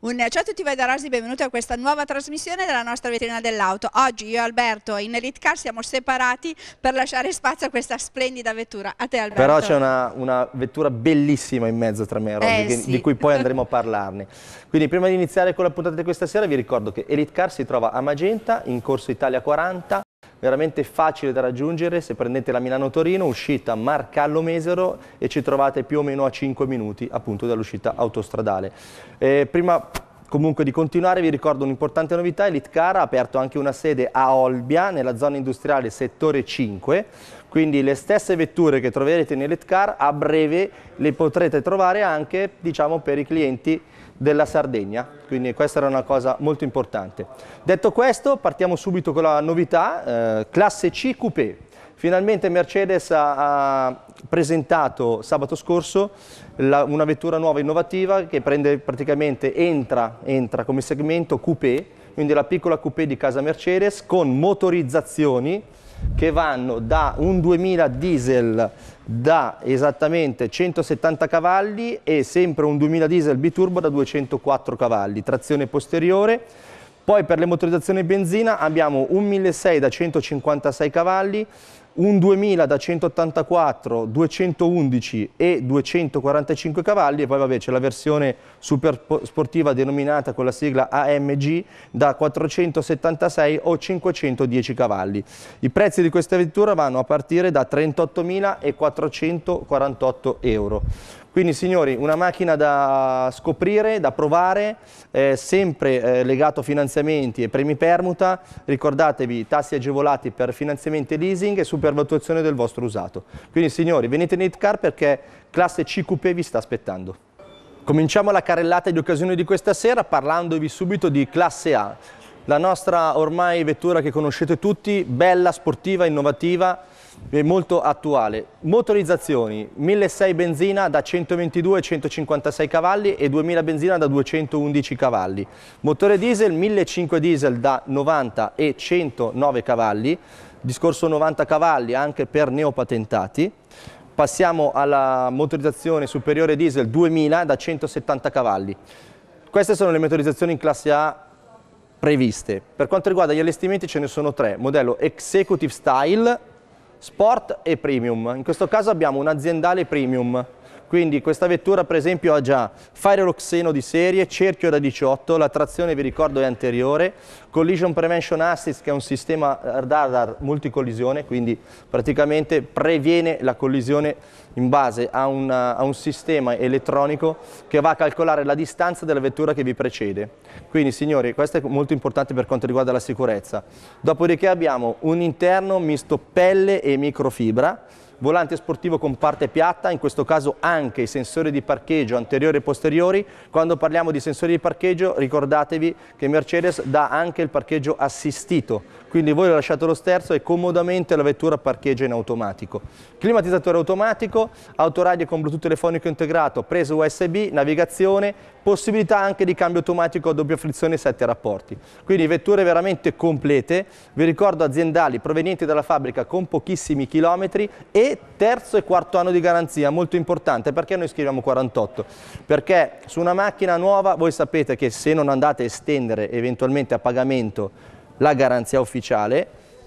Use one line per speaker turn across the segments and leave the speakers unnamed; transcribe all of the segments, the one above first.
Un ciao a tutti voi da Rasi, benvenuti a questa nuova trasmissione della nostra vetrina dell'auto. Oggi io e Alberto in Elite Car siamo separati per lasciare spazio a questa splendida vettura. A te Alberto. Però c'è una,
una vettura bellissima in mezzo tra me e Rosy, eh, che, sì. di cui poi andremo a parlarne. Quindi prima di iniziare con la puntata di questa sera vi ricordo che Elite Car si trova a Magenta, in corso Italia 40, veramente facile da raggiungere se prendete la Milano-Torino, uscita Marcallo-Mesero e ci trovate più o meno a 5 minuti appunto dall'uscita autostradale. Eh, prima comunque di continuare vi ricordo un'importante novità, Elitcar ha aperto anche una sede a Olbia nella zona industriale settore 5 quindi le stesse vetture che troverete nell'Elitcar a breve le potrete trovare anche diciamo, per i clienti della Sardegna, quindi questa era una cosa molto importante. Detto questo, partiamo subito con la novità, eh, classe C Coupé. Finalmente Mercedes ha, ha presentato sabato scorso la, una vettura nuova innovativa che prende, praticamente entra, entra come segmento coupé, quindi la piccola coupé di casa Mercedes con motorizzazioni che vanno da un 2000 diesel da esattamente 170 cavalli e sempre un 2000 diesel biturbo da 204 cavalli, trazione posteriore. Poi per le motorizzazioni benzina abbiamo un 1600 da 156 cavalli, un 2000 da 184, 211 e 245 cavalli e poi vabbè c'è la versione super sportiva denominata con la sigla AMG da 476 o 510 cavalli. I prezzi di questa vettura vanno a partire da 38.448 euro. Quindi signori, una macchina da scoprire, da provare, eh, sempre eh, legato a finanziamenti e premi permuta, ricordatevi tassi agevolati per finanziamenti e leasing e supervalutazione del vostro usato. Quindi signori, venite in Itcar perché classe CQP vi sta aspettando. Cominciamo la carrellata di occasione di questa sera parlandovi subito di classe A, la nostra ormai vettura che conoscete tutti, bella, sportiva, innovativa, è molto attuale. Motorizzazioni, 1.600 benzina da 122-156 cavalli e 2.000 benzina da 211 cavalli. Motore diesel, 1.500 diesel da 90 e 109 cavalli, discorso 90 cavalli anche per neopatentati. Passiamo alla motorizzazione superiore diesel 2000 da 170 cavalli. Queste sono le motorizzazioni in classe A previste. Per quanto riguarda gli allestimenti ce ne sono tre, modello Executive Style, Sport e Premium. In questo caso abbiamo un aziendale Premium quindi questa vettura per esempio ha già fire oxeno di serie, cerchio da 18, la trazione vi ricordo è anteriore, collision prevention assist che è un sistema radar multicollisione, quindi praticamente previene la collisione in base a, una, a un sistema elettronico che va a calcolare la distanza della vettura che vi precede. Quindi signori, questo è molto importante per quanto riguarda la sicurezza. Dopodiché abbiamo un interno misto pelle e microfibra, volante sportivo con parte piatta, in questo caso anche i sensori di parcheggio anteriori e posteriori. Quando parliamo di sensori di parcheggio ricordatevi che Mercedes dà anche il parcheggio assistito, quindi voi lo lasciate lo sterzo e comodamente la vettura parcheggia in automatico. Climatizzatore automatico, autoradio con Bluetooth telefonico integrato, presa USB, navigazione, possibilità anche di cambio automatico a doppia frizione e sette rapporti. Quindi vetture veramente complete, vi ricordo aziendali provenienti dalla fabbrica con pochissimi chilometri e terzo e quarto anno di garanzia, molto importante, perché noi scriviamo 48? Perché su una macchina nuova voi sapete che se non andate a estendere eventualmente a pagamento la garanzia ufficiale,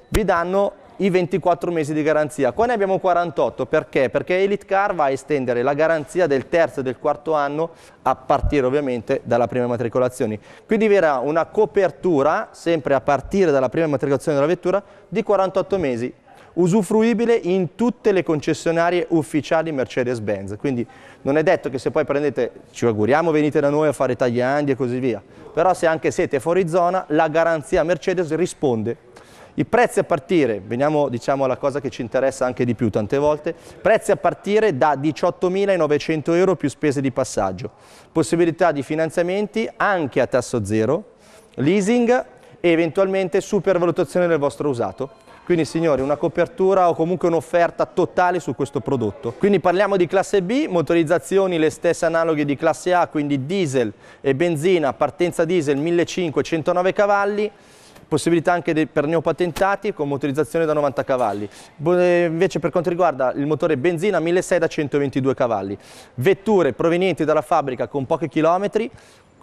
vi danno i 24 mesi di garanzia. Qua ne abbiamo 48, perché? Perché Elite Car va a estendere la garanzia del terzo e del quarto anno a partire ovviamente dalla prima matricolazione. Quindi verrà una copertura, sempre a partire dalla prima matricolazione della vettura, di 48 mesi usufruibile in tutte le concessionarie ufficiali Mercedes-Benz. Quindi non è detto che se poi prendete, ci auguriamo venite da noi a fare tagliandi e così via, però se anche siete fuori zona la garanzia Mercedes risponde. I prezzi a partire, veniamo diciamo alla cosa che ci interessa anche di più tante volte, prezzi a partire da 18.900 euro più spese di passaggio, possibilità di finanziamenti anche a tasso zero, leasing e eventualmente supervalutazione del vostro usato. Quindi signori una copertura o comunque un'offerta totale su questo prodotto. Quindi parliamo di classe B, motorizzazioni le stesse analoghe di classe A, quindi diesel e benzina, partenza diesel 1509 cavalli, possibilità anche per neopatentati con motorizzazione da 90 cavalli. Eh, invece per quanto riguarda il motore benzina 1600 da 122 cavalli. Vetture provenienti dalla fabbrica con pochi chilometri,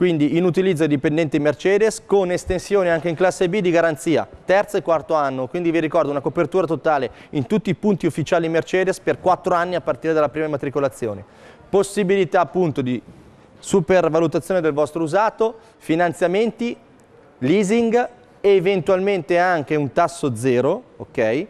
quindi in utilizzo dipendenti Mercedes con estensione anche in classe B di garanzia, terzo e quarto anno. Quindi vi ricordo una copertura totale in tutti i punti ufficiali Mercedes per 4 anni a partire dalla prima immatricolazione. Possibilità appunto di supervalutazione del vostro usato, finanziamenti, leasing e eventualmente anche un tasso zero, ok?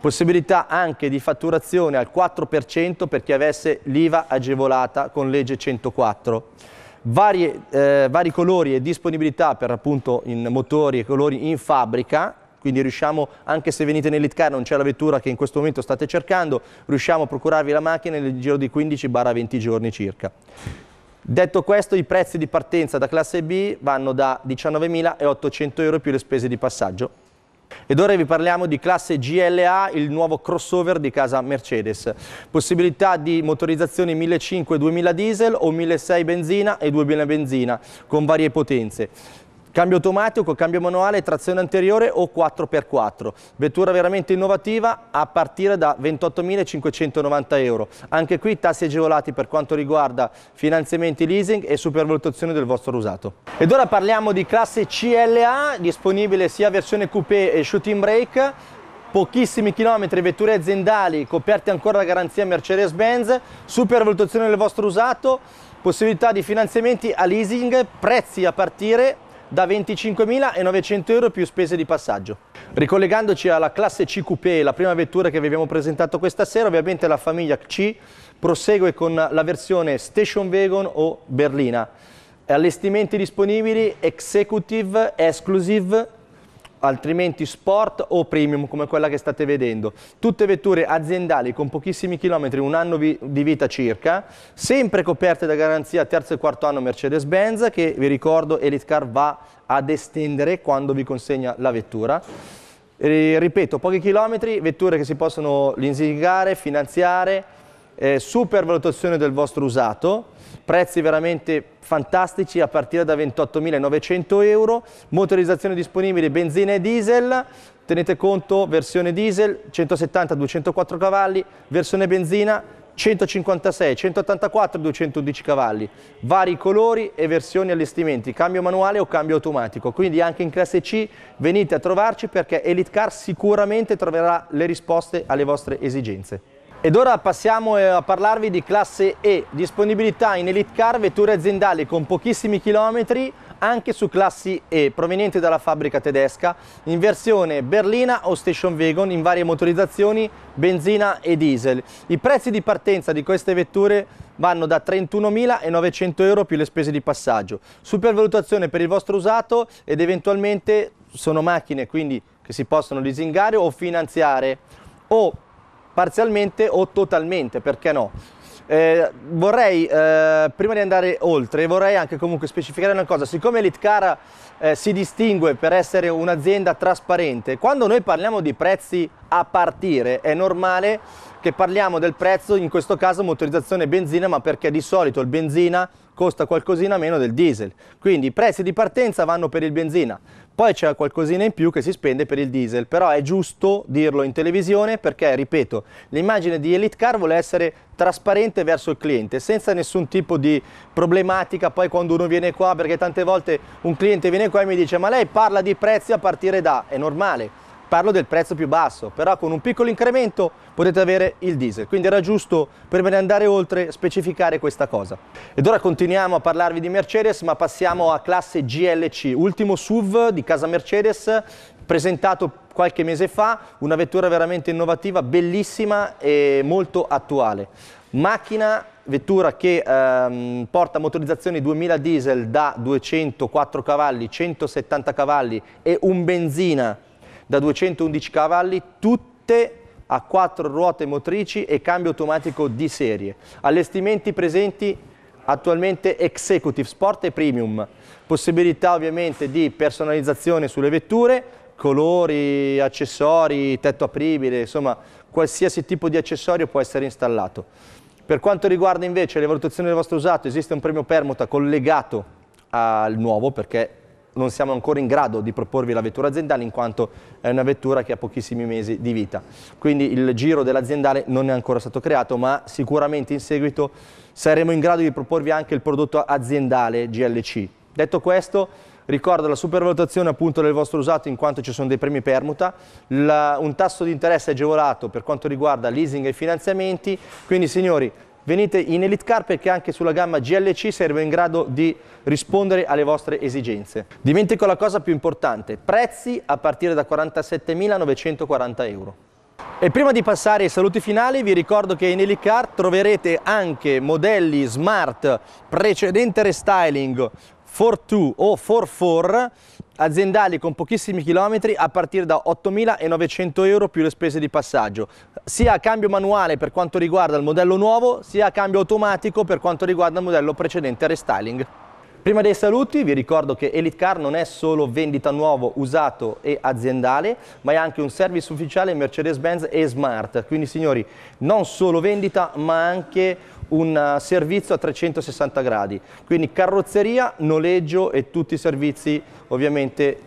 Possibilità anche di fatturazione al 4% per chi avesse l'IVA agevolata con legge 104 varie, eh, vari colori e disponibilità per appunto in motori e colori in fabbrica quindi riusciamo, anche se venite nell'ITCAR, non c'è la vettura che in questo momento state cercando, riusciamo a procurarvi la macchina nel giro di 15-20 giorni circa. Detto questo, i prezzi di partenza da classe B vanno da 19.800 euro più le spese di passaggio, ed ora vi parliamo di classe GLA, il nuovo crossover di casa Mercedes. Possibilità di motorizzazioni 1500-2000 diesel o 1600 benzina e 2000 benzina con varie potenze. Cambio automatico, cambio manuale, trazione anteriore o 4x4. Vettura veramente innovativa a partire da 28.590 euro. Anche qui tassi agevolati per quanto riguarda finanziamenti leasing e supervalutazione del vostro usato. Ed ora parliamo di classe CLA, disponibile sia versione coupé e shooting brake pochissimi chilometri, vetture aziendali coperte ancora da garanzia Mercedes-Benz, supervalutazione del vostro usato, possibilità di finanziamenti a leasing, prezzi a partire da 25.900 euro più spese di passaggio. Ricollegandoci alla classe C Coupé, la prima vettura che vi abbiamo presentato questa sera, ovviamente la famiglia C prosegue con la versione Station Wagon o Berlina. Allestimenti disponibili, executive, exclusive, altrimenti sport o premium come quella che state vedendo. Tutte vetture aziendali con pochissimi chilometri, un anno vi di vita circa, sempre coperte da garanzia terzo e quarto anno Mercedes-Benz che vi ricordo Elite Car va ad estendere quando vi consegna la vettura. E, ripeto, pochi chilometri, vetture che si possono linsingare, finanziare, eh, super valutazione del vostro usato, prezzi veramente fantastici a partire da 28.900 euro, motorizzazione disponibile benzina e diesel, tenete conto versione diesel 170-204 cavalli, versione benzina 156, 184, 211 cavalli, vari colori e versioni allestimenti, cambio manuale o cambio automatico. Quindi anche in classe C venite a trovarci perché Elite Car sicuramente troverà le risposte alle vostre esigenze. Ed ora passiamo eh, a parlarvi di classe E, disponibilità in Elite Car, vetture aziendali con pochissimi chilometri, anche su classi E, proveniente dalla fabbrica tedesca, in versione berlina o station wagon, in varie motorizzazioni, benzina e diesel. I prezzi di partenza di queste vetture vanno da 31.900 euro più le spese di passaggio. Supervalutazione per il vostro usato ed eventualmente sono macchine quindi che si possono leasingare o finanziare o parzialmente o totalmente, perché no? Eh, vorrei, eh, prima di andare oltre, vorrei anche comunque specificare una cosa, siccome l'Itcara eh, si distingue per essere un'azienda trasparente, quando noi parliamo di prezzi a partire è normale che parliamo del prezzo, in questo caso motorizzazione benzina, ma perché di solito il benzina costa qualcosina meno del diesel, quindi i prezzi di partenza vanno per il benzina, poi c'è qualcosina in più che si spende per il diesel, però è giusto dirlo in televisione perché, ripeto, l'immagine di Elite Car vuole essere trasparente verso il cliente, senza nessun tipo di problematica poi quando uno viene qua, perché tante volte un cliente viene qua e mi dice ma lei parla di prezzi a partire da, è normale parlo del prezzo più basso, però con un piccolo incremento potete avere il diesel, quindi era giusto per andare oltre specificare questa cosa. Ed ora continuiamo a parlarvi di Mercedes, ma passiamo a classe GLC, ultimo SUV di casa Mercedes, presentato qualche mese fa, una vettura veramente innovativa, bellissima e molto attuale. Macchina, vettura che ehm, porta motorizzazione 2000 diesel da 204 cavalli, 170 cavalli e un benzina da 211 cavalli, tutte a quattro ruote motrici e cambio automatico di serie. Allestimenti presenti attualmente Executive Sport e Premium. Possibilità ovviamente di personalizzazione sulle vetture, colori, accessori, tetto apribile, insomma qualsiasi tipo di accessorio può essere installato. Per quanto riguarda invece le valutazioni del vostro usato, esiste un premio permuta collegato al nuovo perché non siamo ancora in grado di proporvi la vettura aziendale in quanto è una vettura che ha pochissimi mesi di vita. Quindi il giro dell'aziendale non è ancora stato creato, ma sicuramente in seguito saremo in grado di proporvi anche il prodotto aziendale GLC. Detto questo, ricordo la supervalutazione appunto del vostro usato in quanto ci sono dei premi permuta, la, un tasso di interesse agevolato per quanto riguarda leasing e finanziamenti, quindi signori venite in Elite Car perché anche sulla gamma GLC serve in grado di rispondere alle vostre esigenze. Dimentico la cosa più importante, prezzi a partire da 47.940 euro. E prima di passare ai saluti finali vi ricordo che in Elite Car troverete anche modelli smart precedente restyling 4-2 o 4-4 aziendali con pochissimi chilometri a partire da 8.900 euro più le spese di passaggio, sia a cambio manuale per quanto riguarda il modello nuovo, sia a cambio automatico per quanto riguarda il modello precedente restyling. Prima dei saluti vi ricordo che Elite Car non è solo vendita nuovo, usato e aziendale, ma è anche un service ufficiale Mercedes-Benz e Smart. Quindi signori, non solo vendita ma anche un eh, servizio a 360 gradi, quindi carrozzeria, noleggio e tutti i servizi ovviamente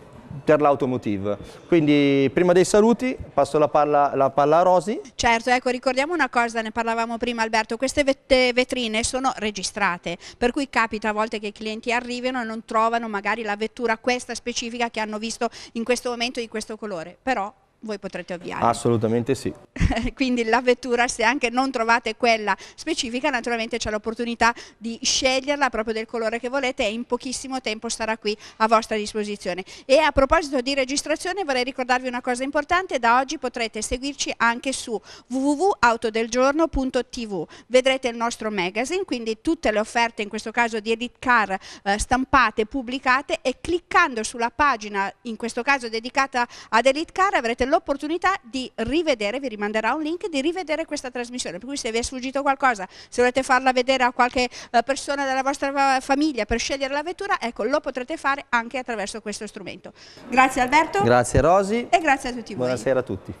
per l'automotive. Quindi prima dei saluti passo la palla, la palla, a Rosi.
Certo, ecco ricordiamo una cosa, ne parlavamo prima Alberto, queste vetrine sono registrate, per cui capita a volte che i clienti arrivino e non trovano magari la vettura questa specifica che hanno visto in questo momento di questo colore, però voi potrete ovviare.
Assolutamente sì.
Quindi la vettura, se anche non trovate quella specifica, naturalmente c'è l'opportunità di sceglierla proprio del colore che volete e in pochissimo tempo sarà qui a vostra disposizione. E a proposito di registrazione vorrei ricordarvi una cosa importante, da oggi potrete seguirci anche su www.autodelgiorno.tv. Vedrete il nostro magazine, quindi tutte le offerte, in questo caso di Edit Car, eh, stampate, pubblicate e cliccando sulla pagina, in questo caso dedicata ad Edit Car, avrete l'opportunità di rivedere, vi rimanderà un link, di rivedere questa trasmissione. Per cui se vi è sfuggito qualcosa, se volete farla vedere a qualche eh, persona della vostra eh, famiglia per scegliere la vettura, ecco, lo potrete fare anche attraverso questo strumento. Grazie Alberto. Grazie Rosi. E grazie a tutti voi. Buonasera
a tutti.